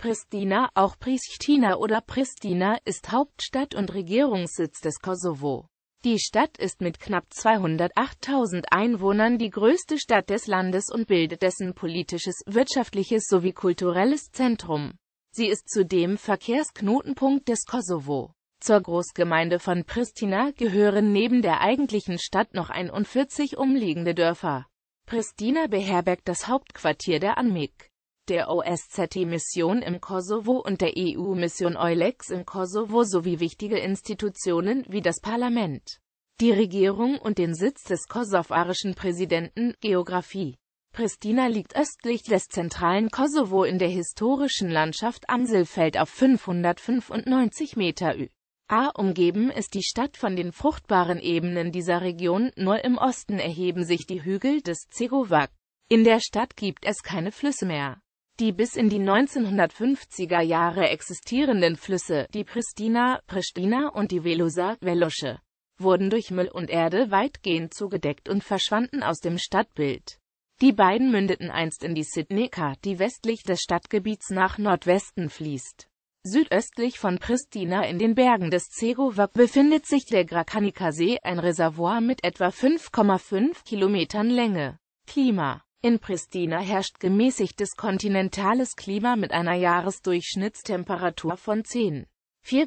Pristina, auch Pristina oder Pristina, ist Hauptstadt und Regierungssitz des Kosovo. Die Stadt ist mit knapp 208.000 Einwohnern die größte Stadt des Landes und bildet dessen politisches, wirtschaftliches sowie kulturelles Zentrum. Sie ist zudem Verkehrsknotenpunkt des Kosovo. Zur Großgemeinde von Pristina gehören neben der eigentlichen Stadt noch 41 umliegende Dörfer. Pristina beherbergt das Hauptquartier der ANMIG der OSZE-Mission im Kosovo und der EU-Mission Eulex im Kosovo sowie wichtige Institutionen wie das Parlament, die Regierung und den Sitz des kosovarischen Präsidenten. Geografie Pristina liegt östlich des zentralen Kosovo in der historischen Landschaft Amselfeld auf 595 Meter Ü. A. Umgeben ist die Stadt von den fruchtbaren Ebenen dieser Region, nur im Osten erheben sich die Hügel des Zegovac. In der Stadt gibt es keine Flüsse mehr die bis in die 1950er Jahre existierenden Flüsse, die Pristina, Pristina und die Velosa, Velosche, wurden durch Müll und Erde weitgehend zugedeckt und verschwanden aus dem Stadtbild. Die beiden mündeten einst in die Sidneka, die westlich des Stadtgebiets nach Nordwesten fließt. Südöstlich von Pristina in den Bergen des Cegova befindet sich der Grakanika See, ein Reservoir mit etwa 5,5 Kilometern Länge. Klima in Pristina herrscht gemäßigtes kontinentales Klima mit einer Jahresdurchschnittstemperatur von 10.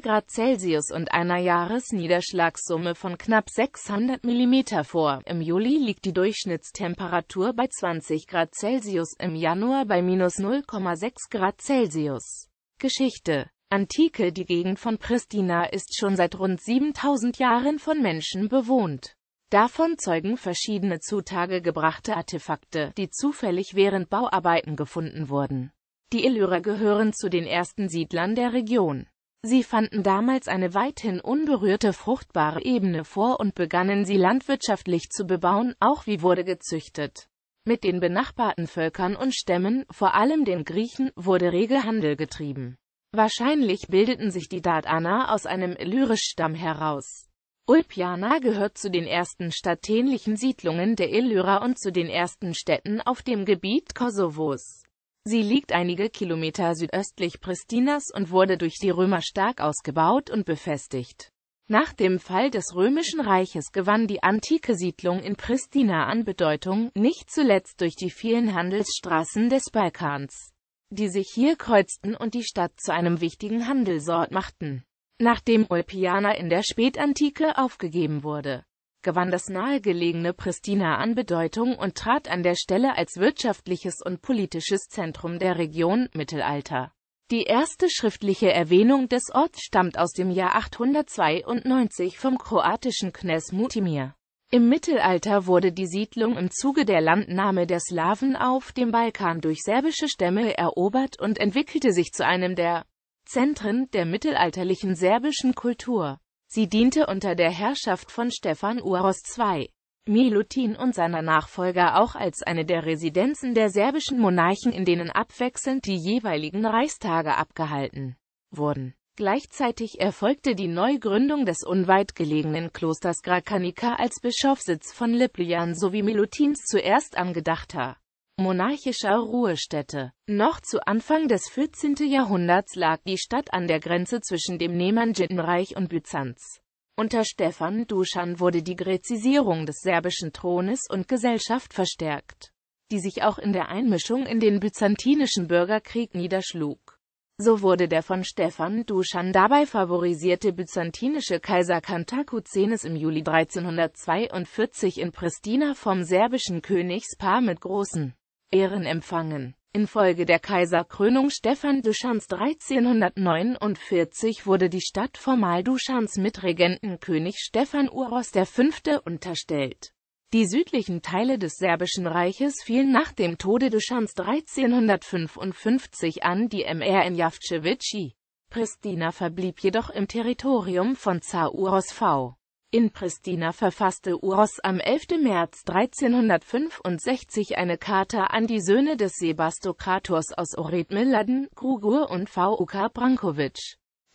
Grad Celsius und einer Jahresniederschlagssumme von knapp 600 mm vor. Im Juli liegt die Durchschnittstemperatur bei 20 Grad Celsius, im Januar bei minus 0,6 Grad Celsius. Geschichte Antike Die Gegend von Pristina ist schon seit rund 7000 Jahren von Menschen bewohnt. Davon zeugen verschiedene zutage gebrachte Artefakte, die zufällig während Bauarbeiten gefunden wurden. Die Illyrer gehören zu den ersten Siedlern der Region. Sie fanden damals eine weithin unberührte fruchtbare Ebene vor und begannen sie landwirtschaftlich zu bebauen, auch wie wurde gezüchtet. Mit den benachbarten Völkern und Stämmen, vor allem den Griechen, wurde rege Handel getrieben. Wahrscheinlich bildeten sich die Dardaner aus einem Illyrisch-Stamm heraus. Ulpiana gehört zu den ersten stadtähnlichen Siedlungen der Illyrer und zu den ersten Städten auf dem Gebiet Kosovos. Sie liegt einige Kilometer südöstlich Pristinas und wurde durch die Römer stark ausgebaut und befestigt. Nach dem Fall des Römischen Reiches gewann die antike Siedlung in Pristina an Bedeutung, nicht zuletzt durch die vielen Handelsstraßen des Balkans, die sich hier kreuzten und die Stadt zu einem wichtigen Handelsort machten. Nachdem Ulpiana in der Spätantike aufgegeben wurde, gewann das nahegelegene Pristina an Bedeutung und trat an der Stelle als wirtschaftliches und politisches Zentrum der Region Mittelalter. Die erste schriftliche Erwähnung des Orts stammt aus dem Jahr 892 vom kroatischen Knes Mutimir. Im Mittelalter wurde die Siedlung im Zuge der Landnahme der Slawen auf dem Balkan durch serbische Stämme erobert und entwickelte sich zu einem der Zentren der mittelalterlichen serbischen Kultur. Sie diente unter der Herrschaft von Stefan Uros II. Milutin und seiner Nachfolger auch als eine der Residenzen der serbischen Monarchen, in denen abwechselnd die jeweiligen Reichstage abgehalten wurden. Gleichzeitig erfolgte die Neugründung des unweit gelegenen Klosters Grakanica als Bischofssitz von Liplian sowie Milutins zuerst angedachter monarchischer Ruhestätte. Noch zu Anfang des 14. Jahrhunderts lag die Stadt an der Grenze zwischen dem Nemanjitenreich und Byzanz. Unter Stefan Duschan wurde die Gräzisierung des serbischen Thrones und Gesellschaft verstärkt, die sich auch in der Einmischung in den byzantinischen Bürgerkrieg niederschlug. So wurde der von Stefan Duschan dabei favorisierte byzantinische Kaiser Kantakuzenes im Juli 1342 in Pristina vom serbischen Königspaar mit großen Ehren empfangen. Infolge der Kaiserkrönung Stefan Duschans 1349 wurde die Stadt formal Duschans mit Regentenkönig Stefan Uros V. unterstellt. Die südlichen Teile des Serbischen Reiches fielen nach dem Tode Duschans 1355 an die MR in Javcevici. Pristina verblieb jedoch im Territorium von Zar Uros V. In Pristina verfasste Uros am 11. März 1365 eine Karte an die Söhne des Sebastokrators aus Ored Miladen, Grugur und Vuk Brankovic,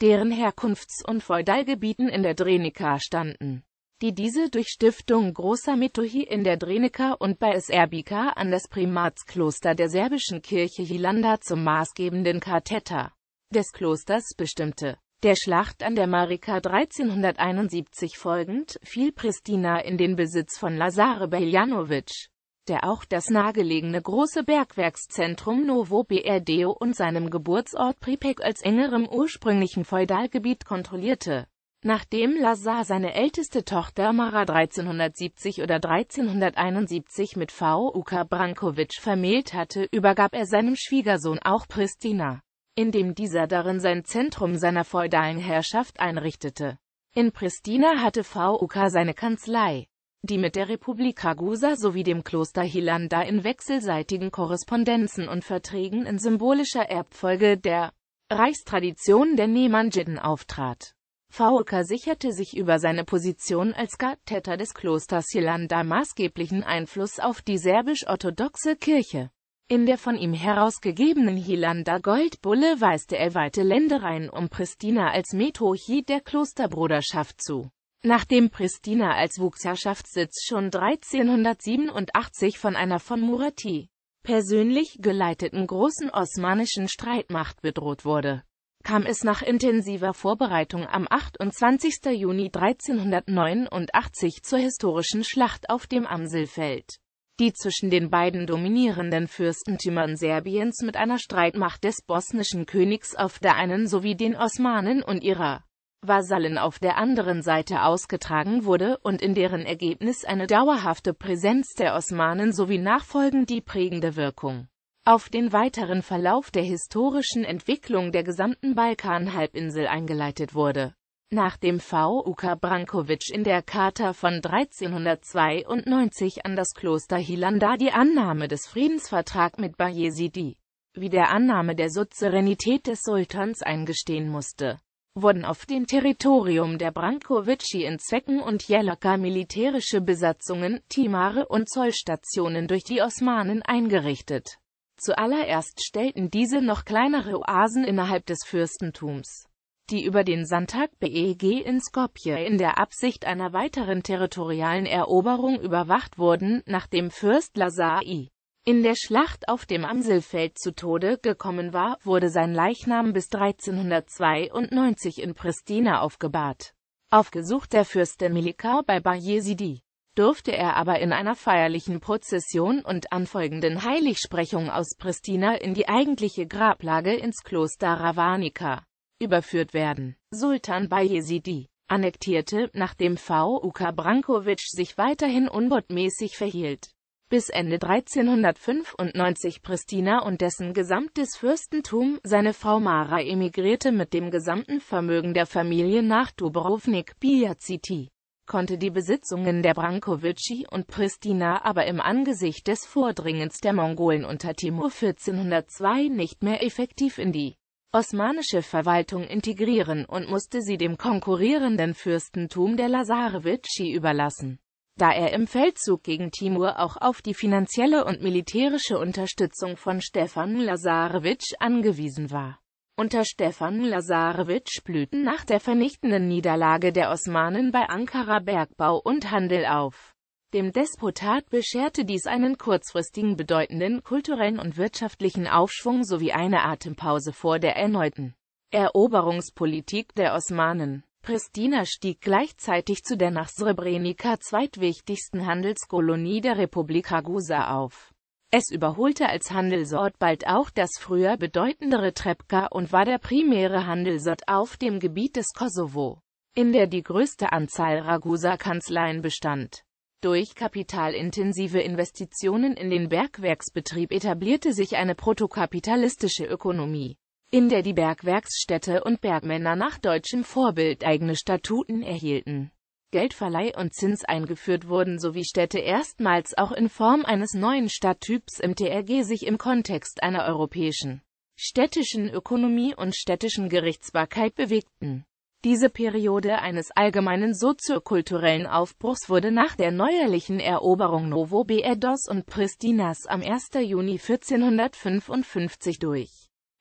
deren Herkunfts- und Feudalgebieten in der Drenica standen, die diese durch Stiftung großer Metohi in der Drenica und bei Serbika an das Primatskloster der serbischen Kirche Hilanda zum maßgebenden Katheter des Klosters bestimmte der Schlacht an der Marika 1371 folgend, fiel Pristina in den Besitz von Lazare Beljanovic, der auch das nahegelegene große Bergwerkszentrum Novo Berdeo und seinem Geburtsort Pripek als engerem ursprünglichen Feudalgebiet kontrollierte. Nachdem Lazar seine älteste Tochter Mara 1370 oder 1371 mit V. Uka Brankovic vermählt hatte, übergab er seinem Schwiegersohn auch Pristina indem dieser darin sein Zentrum seiner feudalen Herrschaft einrichtete. In Pristina hatte VUK seine Kanzlei, die mit der Republik Ragusa sowie dem Kloster Hilanda in wechselseitigen Korrespondenzen und Verträgen in symbolischer Erbfolge der Reichstradition der Nemanjiden auftrat. Faulka sicherte sich über seine Position als Gattäter des Klosters Hilanda maßgeblichen Einfluss auf die serbisch-orthodoxe Kirche. In der von ihm herausgegebenen Hilanda Goldbulle weiste er weite Ländereien um Pristina als Metrochi der Klosterbruderschaft zu. Nachdem Pristina als Wuchsherrschaftssitz schon 1387 von einer von Murati persönlich geleiteten großen osmanischen Streitmacht bedroht wurde, kam es nach intensiver Vorbereitung am 28. Juni 1389 zur historischen Schlacht auf dem Amselfeld die zwischen den beiden dominierenden Fürstentümern Serbiens mit einer Streitmacht des bosnischen Königs auf der einen sowie den Osmanen und ihrer Vasallen auf der anderen Seite ausgetragen wurde und in deren Ergebnis eine dauerhafte Präsenz der Osmanen sowie nachfolgend die prägende Wirkung auf den weiteren Verlauf der historischen Entwicklung der gesamten Balkanhalbinsel eingeleitet wurde nach dem Uka Brankovic in der Charta von 1392 an das Kloster Hilanda die Annahme des Friedensvertrag mit Bayezidi, wie der Annahme der Suzeränität des Sultans eingestehen musste, wurden auf dem Territorium der Brankovici in Zwecken und Jelaka militärische Besatzungen, Timare und Zollstationen durch die Osmanen eingerichtet. Zuallererst stellten diese noch kleinere Oasen innerhalb des Fürstentums die über den Sandtag Beg in Skopje in der Absicht einer weiteren territorialen Eroberung überwacht wurden, nachdem Fürst Lazar I. in der Schlacht auf dem Amselfeld zu Tode gekommen war, wurde sein Leichnam bis 1392 in Pristina aufgebahrt. Auf Gesuch der Fürstin Milika bei Bayezidi durfte er aber in einer feierlichen Prozession und anfolgenden Heiligsprechung aus Pristina in die eigentliche Grablage ins Kloster Ravanica überführt werden. Sultan Bayezidi annektierte, nachdem VUK Brankovic sich weiterhin unbotmäßig verhielt. Bis Ende 1395 Pristina und dessen gesamtes Fürstentum, seine Frau Mara emigrierte mit dem gesamten Vermögen der Familie nach Dubrovnik Biaziti, konnte die Besitzungen der Brankovici und Pristina aber im Angesicht des Vordringens der Mongolen unter Timur 1402 nicht mehr effektiv in die osmanische Verwaltung integrieren und musste sie dem konkurrierenden Fürstentum der Lazarevici überlassen. Da er im Feldzug gegen Timur auch auf die finanzielle und militärische Unterstützung von Stefan Lazarewitsch angewiesen war. Unter Stefan Lazarewitsch blühten nach der vernichtenden Niederlage der Osmanen bei Ankara Bergbau und Handel auf. Dem Despotat bescherte dies einen kurzfristigen bedeutenden kulturellen und wirtschaftlichen Aufschwung sowie eine Atempause vor der erneuten Eroberungspolitik der Osmanen. Pristina stieg gleichzeitig zu der nach Srebrenica zweitwichtigsten Handelskolonie der Republik Ragusa auf. Es überholte als Handelsort bald auch das früher bedeutendere Trepka und war der primäre Handelsort auf dem Gebiet des Kosovo, in der die größte Anzahl Ragusa-Kanzleien bestand. Durch kapitalintensive Investitionen in den Bergwerksbetrieb etablierte sich eine protokapitalistische Ökonomie, in der die Bergwerksstädte und Bergmänner nach deutschem Vorbild eigene Statuten erhielten. Geldverleih und Zins eingeführt wurden sowie Städte erstmals auch in Form eines neuen Stadttyps im TRG sich im Kontext einer europäischen städtischen Ökonomie und städtischen Gerichtsbarkeit bewegten. Diese Periode eines allgemeinen soziokulturellen Aufbruchs wurde nach der neuerlichen Eroberung Novo Novobeedos und Pristinas am 1. Juni 1455 durch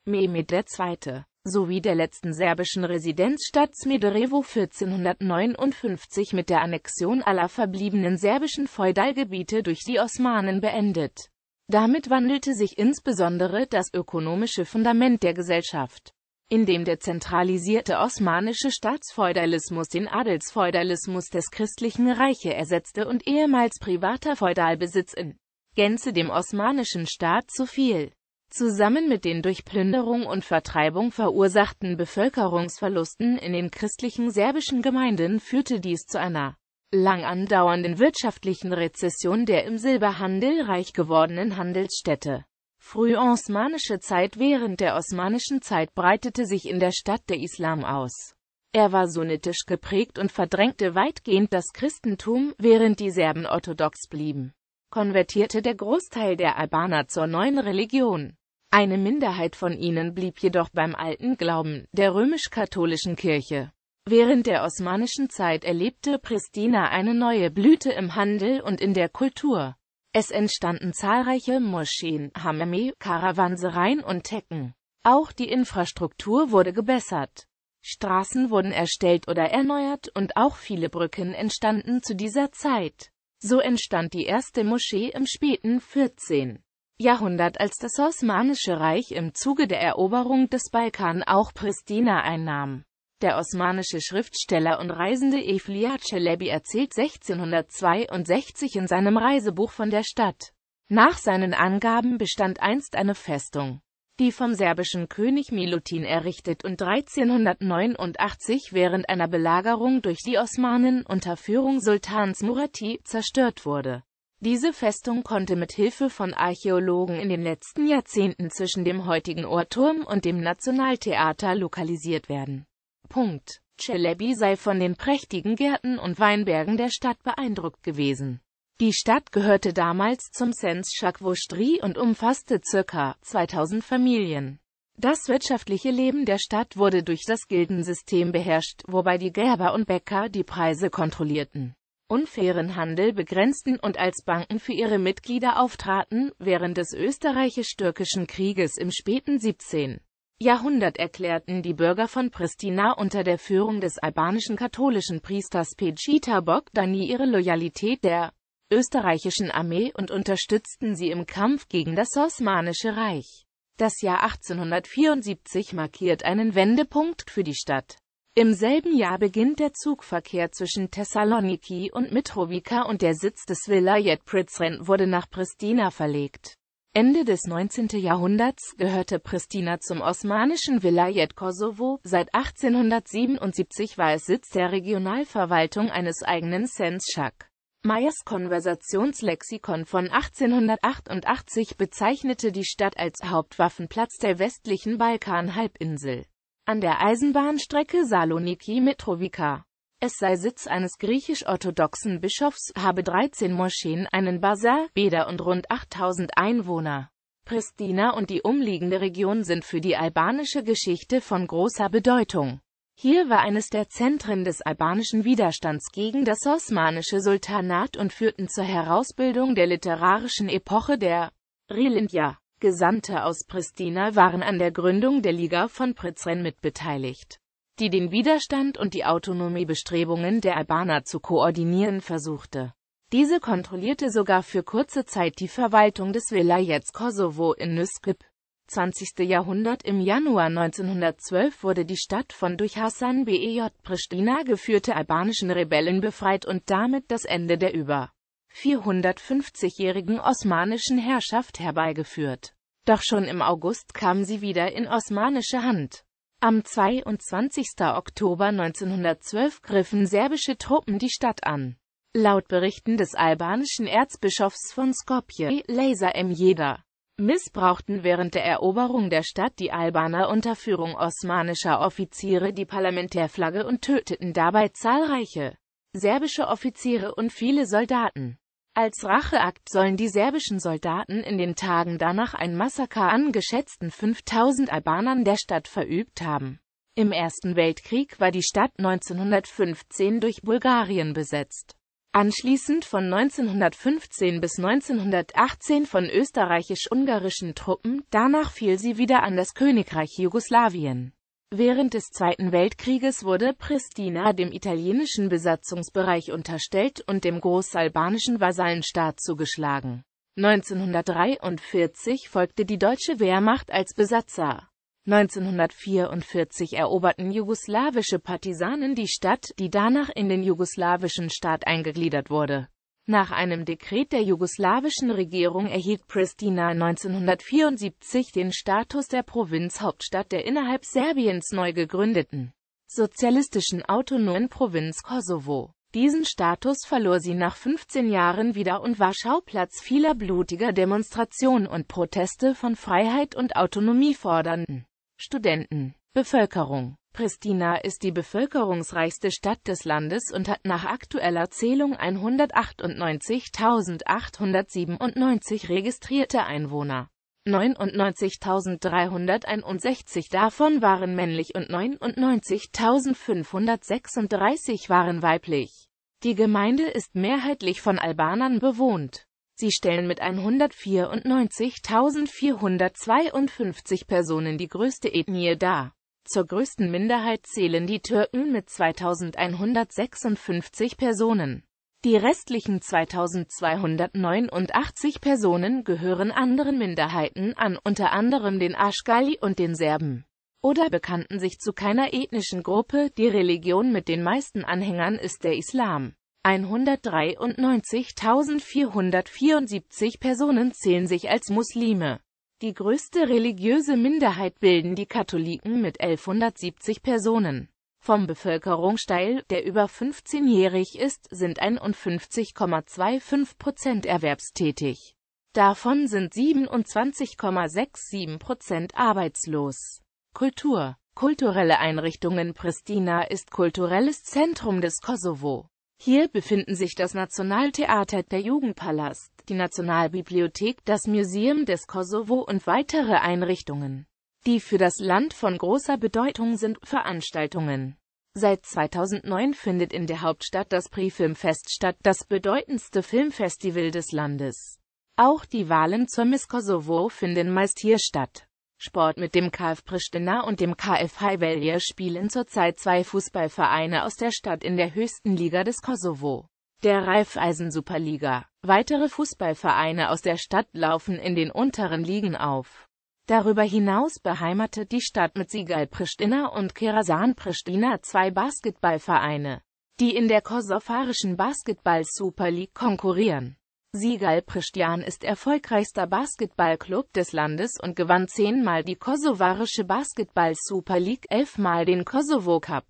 Mehmed II. sowie der letzten serbischen Residenzstadt Smederevo 1459 mit der Annexion aller verbliebenen serbischen Feudalgebiete durch die Osmanen beendet. Damit wandelte sich insbesondere das ökonomische Fundament der Gesellschaft in dem der zentralisierte osmanische Staatsfeudalismus den Adelsfeudalismus des christlichen Reiche ersetzte und ehemals privater Feudalbesitz in Gänze dem osmanischen Staat zu viel. Zusammen mit den durch Plünderung und Vertreibung verursachten Bevölkerungsverlusten in den christlichen serbischen Gemeinden führte dies zu einer lang andauernden wirtschaftlichen Rezession der im Silberhandel reich gewordenen Handelsstädte. Früh osmanische Zeit Während der osmanischen Zeit breitete sich in der Stadt der Islam aus. Er war sunnitisch geprägt und verdrängte weitgehend das Christentum, während die Serben orthodox blieben. Konvertierte der Großteil der Albaner zur neuen Religion. Eine Minderheit von ihnen blieb jedoch beim alten Glauben, der römisch-katholischen Kirche. Während der osmanischen Zeit erlebte Pristina eine neue Blüte im Handel und in der Kultur. Es entstanden zahlreiche Moscheen, Hammame, Karawansereien und Tecken. Auch die Infrastruktur wurde gebessert. Straßen wurden erstellt oder erneuert und auch viele Brücken entstanden zu dieser Zeit. So entstand die erste Moschee im späten 14. Jahrhundert, als das Osmanische Reich im Zuge der Eroberung des Balkan auch Pristina einnahm. Der osmanische Schriftsteller und Reisende Evliya Celebi erzählt 1662 in seinem Reisebuch von der Stadt. Nach seinen Angaben bestand einst eine Festung, die vom serbischen König Milutin errichtet und 1389 während einer Belagerung durch die Osmanen unter Führung Sultans Murati zerstört wurde. Diese Festung konnte mit Hilfe von Archäologen in den letzten Jahrzehnten zwischen dem heutigen Ohrturm und dem Nationaltheater lokalisiert werden Punkt. Celebi sei von den prächtigen Gärten und Weinbergen der Stadt beeindruckt gewesen. Die Stadt gehörte damals zum Sens Chakvostri und umfasste ca. 2000 Familien. Das wirtschaftliche Leben der Stadt wurde durch das Gildensystem beherrscht, wobei die Gerber und Bäcker die Preise kontrollierten, unfairen Handel begrenzten und als Banken für ihre Mitglieder auftraten, während des österreichisch-türkischen Krieges im späten 17. Jahrhundert erklärten die Bürger von Pristina unter der Führung des albanischen katholischen Priesters Pecita Bogdani ihre Loyalität der österreichischen Armee und unterstützten sie im Kampf gegen das Osmanische Reich. Das Jahr 1874 markiert einen Wendepunkt für die Stadt. Im selben Jahr beginnt der Zugverkehr zwischen Thessaloniki und Mitrovica und der Sitz des Vilayet Prizren wurde nach Pristina verlegt. Ende des 19. Jahrhunderts gehörte Pristina zum osmanischen Vilayet Kosovo, seit 1877 war es Sitz der Regionalverwaltung eines eigenen Senschak. Meyers Konversationslexikon von 1888 bezeichnete die Stadt als Hauptwaffenplatz der westlichen Balkanhalbinsel. An der Eisenbahnstrecke Saloniki-Mitrovica es sei Sitz eines griechisch-orthodoxen Bischofs, habe 13 Moscheen, einen Basar, Bäder und rund 8000 Einwohner. Pristina und die umliegende Region sind für die albanische Geschichte von großer Bedeutung. Hier war eines der Zentren des albanischen Widerstands gegen das osmanische Sultanat und führten zur Herausbildung der literarischen Epoche der Rilindja. Gesandte aus Pristina waren an der Gründung der Liga von Prizren mitbeteiligt die den Widerstand und die Autonomiebestrebungen der Albaner zu koordinieren versuchte. Diese kontrollierte sogar für kurze Zeit die Verwaltung des Vilayets Kosovo in Nüsküp. 20. Jahrhundert Im Januar 1912 wurde die Stadt von durch Hassan Bej Pristina geführte albanischen Rebellen befreit und damit das Ende der über 450-jährigen osmanischen Herrschaft herbeigeführt. Doch schon im August kam sie wieder in osmanische Hand. Am 22. Oktober 1912 griffen serbische Truppen die Stadt an. Laut Berichten des albanischen Erzbischofs von Skopje, Laser M. Jeder, missbrauchten während der Eroberung der Stadt die Albaner unter Führung osmanischer Offiziere die Parlamentärflagge und töteten dabei zahlreiche serbische Offiziere und viele Soldaten. Als Racheakt sollen die serbischen Soldaten in den Tagen danach ein Massaker an geschätzten 5000 Albanern der Stadt verübt haben. Im Ersten Weltkrieg war die Stadt 1915 durch Bulgarien besetzt. Anschließend von 1915 bis 1918 von österreichisch-ungarischen Truppen, danach fiel sie wieder an das Königreich Jugoslawien. Während des Zweiten Weltkrieges wurde Pristina dem italienischen Besatzungsbereich unterstellt und dem großalbanischen Vasallenstaat zugeschlagen. 1943 folgte die deutsche Wehrmacht als Besatzer. 1944 eroberten jugoslawische Partisanen die Stadt, die danach in den jugoslawischen Staat eingegliedert wurde. Nach einem Dekret der jugoslawischen Regierung erhielt Pristina 1974 den Status der Provinzhauptstadt der innerhalb Serbiens neu gegründeten sozialistischen autonomen Provinz Kosovo. Diesen Status verlor sie nach 15 Jahren wieder und war Schauplatz vieler blutiger Demonstrationen und Proteste von Freiheit und Autonomie fordernden Studenten, Bevölkerung, Pristina ist die bevölkerungsreichste Stadt des Landes und hat nach aktueller Zählung 198.897 registrierte Einwohner. 99.361 davon waren männlich und 99.536 waren weiblich. Die Gemeinde ist mehrheitlich von Albanern bewohnt. Sie stellen mit 194.452 Personen die größte Ethnie dar zur größten Minderheit zählen die Türken mit 2156 Personen. Die restlichen 2289 Personen gehören anderen Minderheiten an, unter anderem den Aschgali und den Serben. Oder bekannten sich zu keiner ethnischen Gruppe, die Religion mit den meisten Anhängern ist der Islam. 193.474 Personen zählen sich als Muslime. Die größte religiöse Minderheit bilden die Katholiken mit 1170 Personen. Vom Bevölkerungsteil, der über 15-jährig ist, sind 51,25 Prozent erwerbstätig. Davon sind 27,67 Prozent arbeitslos. Kultur Kulturelle Einrichtungen Pristina ist kulturelles Zentrum des Kosovo. Hier befinden sich das Nationaltheater, der Jugendpalast, die Nationalbibliothek, das Museum des Kosovo und weitere Einrichtungen, die für das Land von großer Bedeutung sind. Veranstaltungen Seit 2009 findet in der Hauptstadt das Pre-Filmfest statt, das bedeutendste Filmfestival des Landes. Auch die Wahlen zur Miss Kosovo finden meist hier statt. Sport mit dem KF Pristina und dem KF Highvalje spielen zurzeit zwei Fußballvereine aus der Stadt in der höchsten Liga des Kosovo, der Raiffeisen Superliga. Weitere Fußballvereine aus der Stadt laufen in den unteren Ligen auf. Darüber hinaus beheimatet die Stadt mit Sigal Pristina und Kerasan Pristina zwei Basketballvereine, die in der kosovarischen Basketball Super League konkurrieren. Sigal Pristian ist erfolgreichster Basketballclub des Landes und gewann zehnmal die kosovarische Basketball Super League, elfmal den Kosovo Cup,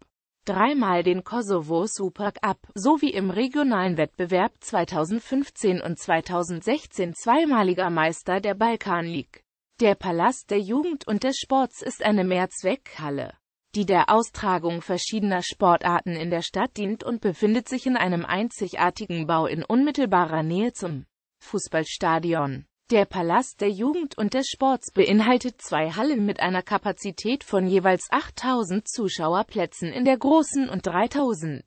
dreimal den Kosovo Super Cup sowie im regionalen Wettbewerb 2015 und 2016 zweimaliger Meister der Balkan League. Der Palast der Jugend und des Sports ist eine Mehrzweckhalle die der Austragung verschiedener Sportarten in der Stadt dient und befindet sich in einem einzigartigen Bau in unmittelbarer Nähe zum Fußballstadion. Der Palast der Jugend und des Sports beinhaltet zwei Hallen mit einer Kapazität von jeweils 8000 Zuschauerplätzen in der großen und 3000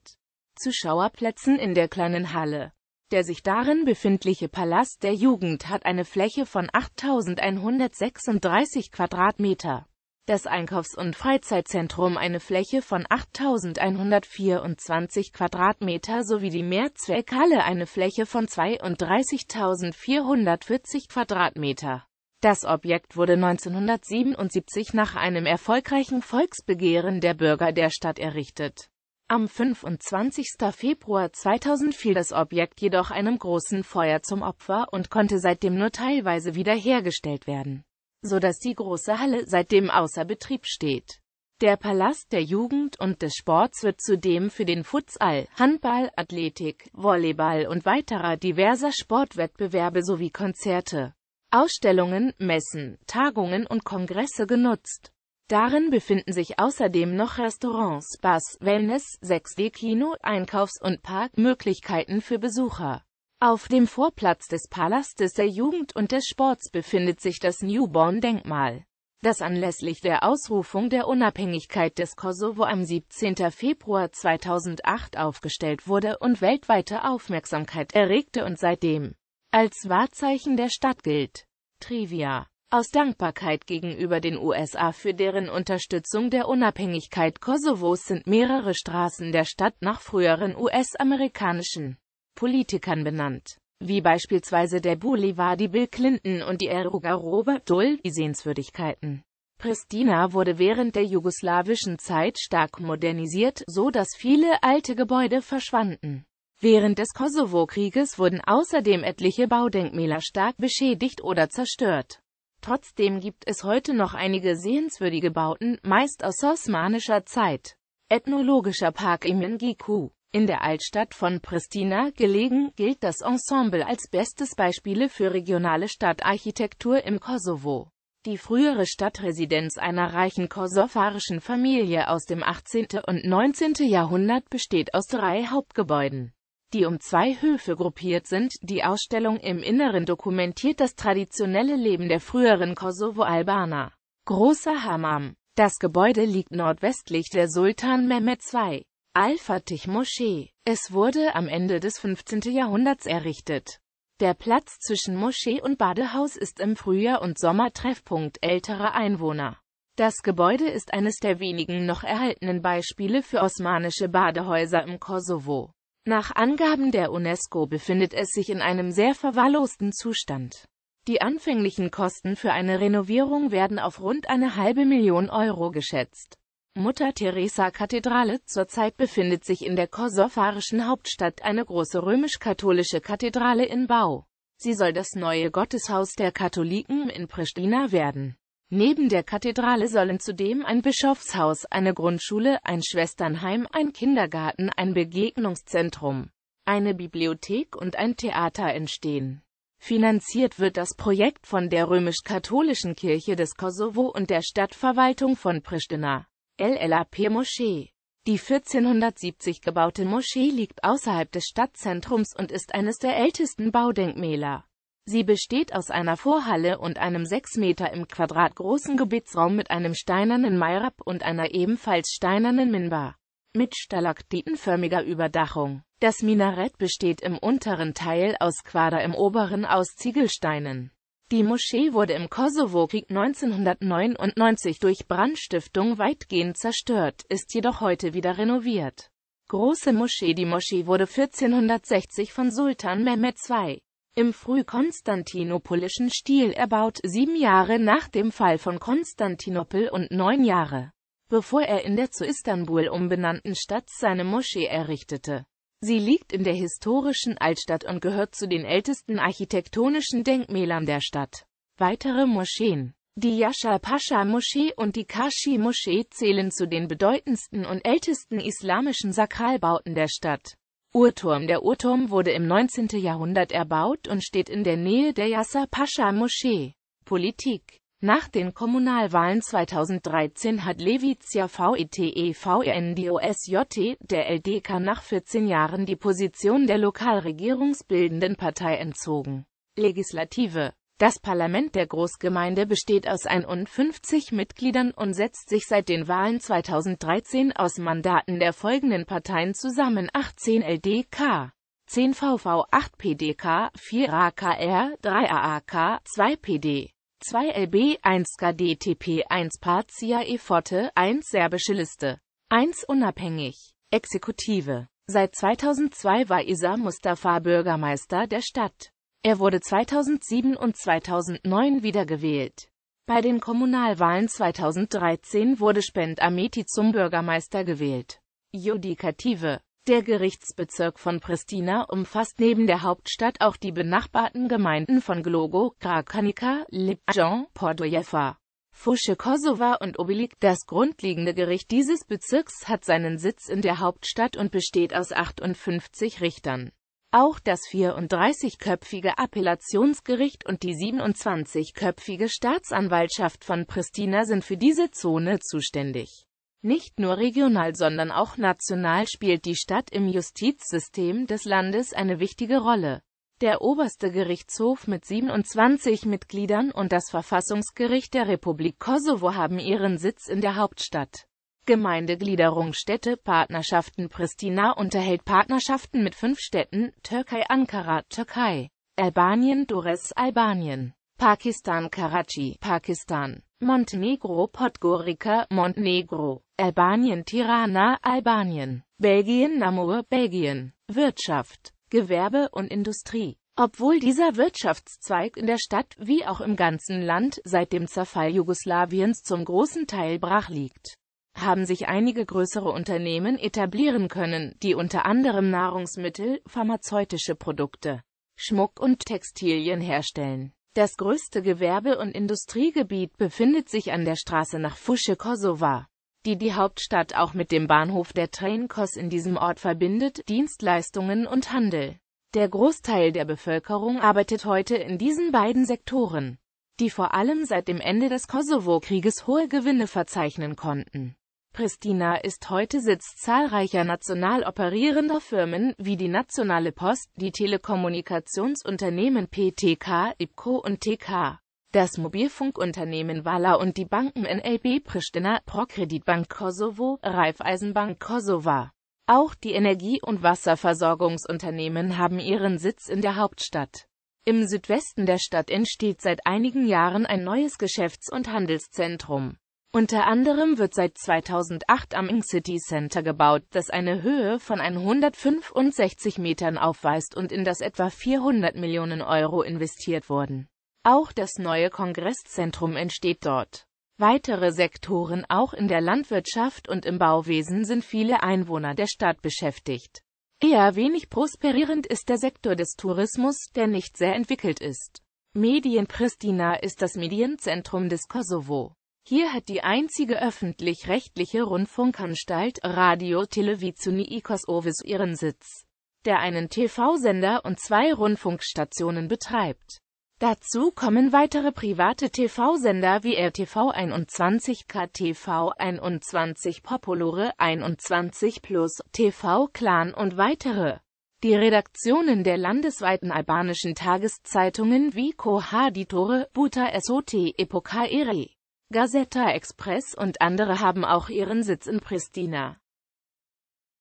Zuschauerplätzen in der kleinen Halle. Der sich darin befindliche Palast der Jugend hat eine Fläche von 8136 Quadratmeter das Einkaufs- und Freizeitzentrum eine Fläche von 8.124 Quadratmeter sowie die Mehrzweckhalle eine Fläche von 32.440 Quadratmeter. Das Objekt wurde 1977 nach einem erfolgreichen Volksbegehren der Bürger der Stadt errichtet. Am 25. Februar 2000 fiel das Objekt jedoch einem großen Feuer zum Opfer und konnte seitdem nur teilweise wiederhergestellt werden so dass die große Halle seitdem außer Betrieb steht. Der Palast der Jugend und des Sports wird zudem für den Futsal, Handball, Athletik, Volleyball und weiterer diverser Sportwettbewerbe sowie Konzerte, Ausstellungen, Messen, Tagungen und Kongresse genutzt. Darin befinden sich außerdem noch Restaurants, Bars, Wellness, 6D-Kino, Einkaufs- und Parkmöglichkeiten für Besucher. Auf dem Vorplatz des Palastes der Jugend und des Sports befindet sich das Newborn-Denkmal, das anlässlich der Ausrufung der Unabhängigkeit des Kosovo am 17. Februar 2008 aufgestellt wurde und weltweite Aufmerksamkeit erregte und seitdem als Wahrzeichen der Stadt gilt. Trivia aus Dankbarkeit gegenüber den USA für deren Unterstützung der Unabhängigkeit Kosovos sind mehrere Straßen der Stadt nach früheren US-amerikanischen Politikern benannt, wie beispielsweise der Boulevard, die Bill Clinton und die Eroga Robert Dull, die Sehenswürdigkeiten. Pristina wurde während der jugoslawischen Zeit stark modernisiert, so dass viele alte Gebäude verschwanden. Während des Kosovo-Krieges wurden außerdem etliche Baudenkmäler stark beschädigt oder zerstört. Trotzdem gibt es heute noch einige sehenswürdige Bauten, meist aus osmanischer Zeit. Ethnologischer Park im Ngiku in der Altstadt von Pristina, gelegen, gilt das Ensemble als bestes Beispiele für regionale Stadtarchitektur im Kosovo. Die frühere Stadtresidenz einer reichen kosovarischen Familie aus dem 18. und 19. Jahrhundert besteht aus drei Hauptgebäuden, die um zwei Höfe gruppiert sind. Die Ausstellung im Inneren dokumentiert das traditionelle Leben der früheren Kosovo-Albaner. Großer Hammam. Das Gebäude liegt nordwestlich der Sultan Mehmed II. Al-Fatih-Moschee. Es wurde am Ende des 15. Jahrhunderts errichtet. Der Platz zwischen Moschee und Badehaus ist im Frühjahr- und Sommer Treffpunkt älterer Einwohner. Das Gebäude ist eines der wenigen noch erhaltenen Beispiele für osmanische Badehäuser im Kosovo. Nach Angaben der UNESCO befindet es sich in einem sehr verwahrlosten Zustand. Die anfänglichen Kosten für eine Renovierung werden auf rund eine halbe Million Euro geschätzt. Mutter Teresa Kathedrale Zurzeit befindet sich in der kosovarischen Hauptstadt eine große römisch-katholische Kathedrale in Bau. Sie soll das neue Gotteshaus der Katholiken in Pristina werden. Neben der Kathedrale sollen zudem ein Bischofshaus, eine Grundschule, ein Schwesternheim, ein Kindergarten, ein Begegnungszentrum, eine Bibliothek und ein Theater entstehen. Finanziert wird das Projekt von der römisch-katholischen Kirche des Kosovo und der Stadtverwaltung von Pristina. El-Elapir-Moschee. Die 1470 gebaute Moschee liegt außerhalb des Stadtzentrums und ist eines der ältesten Baudenkmäler. Sie besteht aus einer Vorhalle und einem 6 Meter im Quadrat großen Gebetsraum mit einem steinernen Mairab und einer ebenfalls steinernen Minbar mit stalaktitenförmiger Überdachung. Das Minarett besteht im unteren Teil aus Quader, im oberen aus Ziegelsteinen. Die Moschee wurde im Kosovo-Krieg 1999 durch Brandstiftung weitgehend zerstört, ist jedoch heute wieder renoviert. Große Moschee Die Moschee wurde 1460 von Sultan Mehmed II im frühkonstantinopolischen Stil erbaut, sieben Jahre nach dem Fall von Konstantinopel und neun Jahre, bevor er in der zu Istanbul umbenannten Stadt seine Moschee errichtete Sie liegt in der historischen Altstadt und gehört zu den ältesten architektonischen Denkmälern der Stadt. Weitere Moscheen Die Yasha Pasha Moschee und die Kashi Moschee zählen zu den bedeutendsten und ältesten islamischen Sakralbauten der Stadt. Uhrturm Der Uhrturm wurde im 19. Jahrhundert erbaut und steht in der Nähe der Yasser Pasha Moschee. Politik nach den Kommunalwahlen 2013 hat Levitia VETEVNDOSJT, e, e der LDK, nach 14 Jahren die Position der lokal regierungsbildenden Partei entzogen. Legislative Das Parlament der Großgemeinde besteht aus 51 Mitgliedern und setzt sich seit den Wahlen 2013 aus Mandaten der folgenden Parteien zusammen 18 LDK. 10 VV, 8 PDK, 4 AKR, 3 AAK, 2 PD. 2 LB 1 KDTP 1 Partia e Forte 1 Serbische Liste 1 Unabhängig Exekutive Seit 2002 war Isa Mustafa Bürgermeister der Stadt. Er wurde 2007 und 2009 wiedergewählt. Bei den Kommunalwahlen 2013 wurde Spend Ameti zum Bürgermeister gewählt. Judikative der Gerichtsbezirk von Pristina umfasst neben der Hauptstadt auch die benachbarten Gemeinden von Glogo, Krakanika, Lipjan, Podojefa, Fusche Kosova und Obelik. Das grundlegende Gericht dieses Bezirks hat seinen Sitz in der Hauptstadt und besteht aus 58 Richtern. Auch das 34-köpfige Appellationsgericht und die 27-köpfige Staatsanwaltschaft von Pristina sind für diese Zone zuständig. Nicht nur regional, sondern auch national spielt die Stadt im Justizsystem des Landes eine wichtige Rolle. Der oberste Gerichtshof mit 27 Mitgliedern und das Verfassungsgericht der Republik Kosovo haben ihren Sitz in der Hauptstadt. Gemeindegliederung Städte Partnerschaften Pristina unterhält Partnerschaften mit fünf Städten Türkei Ankara Türkei Albanien Dores Albanien Pakistan Karachi Pakistan Montenegro Podgorica Montenegro, Albanien Tirana Albanien, Belgien Namur Belgien, Wirtschaft, Gewerbe und Industrie. Obwohl dieser Wirtschaftszweig in der Stadt wie auch im ganzen Land seit dem Zerfall Jugoslawiens zum großen Teil brach liegt, haben sich einige größere Unternehmen etablieren können, die unter anderem Nahrungsmittel, pharmazeutische Produkte, Schmuck und Textilien herstellen. Das größte Gewerbe- und Industriegebiet befindet sich an der Straße nach Fusche Kosova, die die Hauptstadt auch mit dem Bahnhof der Trainkos in diesem Ort verbindet, Dienstleistungen und Handel. Der Großteil der Bevölkerung arbeitet heute in diesen beiden Sektoren, die vor allem seit dem Ende des Kosovo-Krieges hohe Gewinne verzeichnen konnten. Pristina ist heute Sitz zahlreicher national operierender Firmen, wie die Nationale Post, die Telekommunikationsunternehmen PTK, IPCO und TK, das Mobilfunkunternehmen Wala und die Banken NLB Pristina, Prokreditbank Kosovo, Raiffeisenbank Kosova. Auch die Energie- und Wasserversorgungsunternehmen haben ihren Sitz in der Hauptstadt. Im Südwesten der Stadt entsteht seit einigen Jahren ein neues Geschäfts- und Handelszentrum. Unter anderem wird seit 2008 am Ing City Center gebaut, das eine Höhe von 165 Metern aufweist und in das etwa 400 Millionen Euro investiert wurden. Auch das neue Kongresszentrum entsteht dort. Weitere Sektoren auch in der Landwirtschaft und im Bauwesen sind viele Einwohner der Stadt beschäftigt. Eher wenig prosperierend ist der Sektor des Tourismus, der nicht sehr entwickelt ist. Medien Pristina ist das Medienzentrum des Kosovo. Hier hat die einzige öffentlich-rechtliche Rundfunkanstalt Radio Televisioni Kosovis ihren Sitz, der einen TV-Sender und zwei Rundfunkstationen betreibt. Dazu kommen weitere private TV-Sender wie RTV 21, KTV 21, Populore 21 Plus, TV Clan und weitere. Die Redaktionen der landesweiten albanischen Tageszeitungen wie Kohaditore, Buta Sot, Epoca Eri, Gazeta Express und andere haben auch ihren Sitz in Pristina.